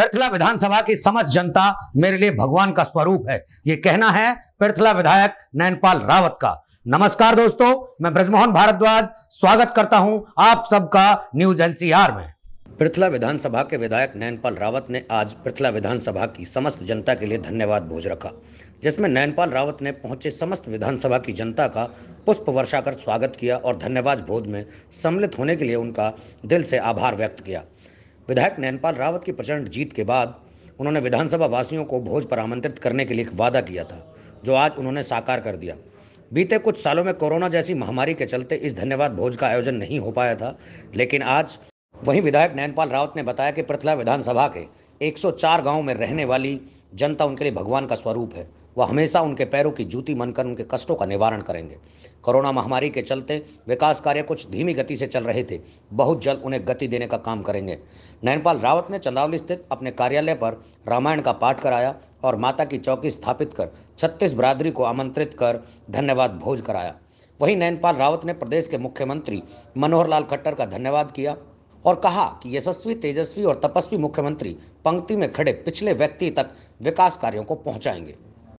पैथला विधानसभा की समस्त जनता मेरे लिए भगवान का स्वरूप है ये कहना है पैथला विधायक नैनपाल रावत का नमस्कार दोस्तों मैं ब्रजमोहन भारद्वाज स्वागत करता हूं आप सबका न्यूज एनसीआर में पृथला विधानसभा के विधायक नैनपाल रावत ने आज पृथला विधानसभा की समस्त जनता के लिए धन्यवाद भोज रखा जिसमें नैनपाल रावत ने पहुंचे समस्त विधानसभा की जनता का पुष्प वर्षा कर स्वागत किया और धन्यवाद भोज में सम्मिलित होने के लिए उनका दिल से आभार व्यक्त किया विधायक नैनपाल रावत की प्रचंड जीत के बाद उन्होंने विधानसभा वासियों को भोज पर आमंत्रित करने के लिए एक वादा किया था जो आज उन्होंने साकार कर दिया बीते कुछ सालों में कोरोना जैसी महामारी के चलते इस धन्यवाद भोज का आयोजन नहीं हो पाया था लेकिन आज वहीं विधायक नैनपाल रावत ने बताया कि प्रथला विधानसभा के 104 गांव में रहने वाली जनता उनके लिए भगवान का स्वरूप है वह हमेशा उनके पैरों की जूती मनकर उनके कष्टों का निवारण करेंगे कोरोना महामारी के चलते विकास कार्य कुछ धीमी गति से चल रहे थे बहुत जल्द उन्हें गति देने का काम करेंगे नयनपाल रावत ने चंदावली स्थित अपने कार्यालय पर रामायण का पाठ कराया और माता की चौकी स्थापित कर छत्तीस बरादरी को आमंत्रित कर धन्यवाद भोज कराया वहीं नयनपाल रावत ने प्रदेश के मुख्यमंत्री मनोहर लाल खट्टर का धन्यवाद किया और कहा कि यशस्वी तेजस्वी और तपस्वी मुख्यमंत्री पंक्ति में खड़े पिछले व्यक्ति तक विकास कार्यों को पहुंचाएंगे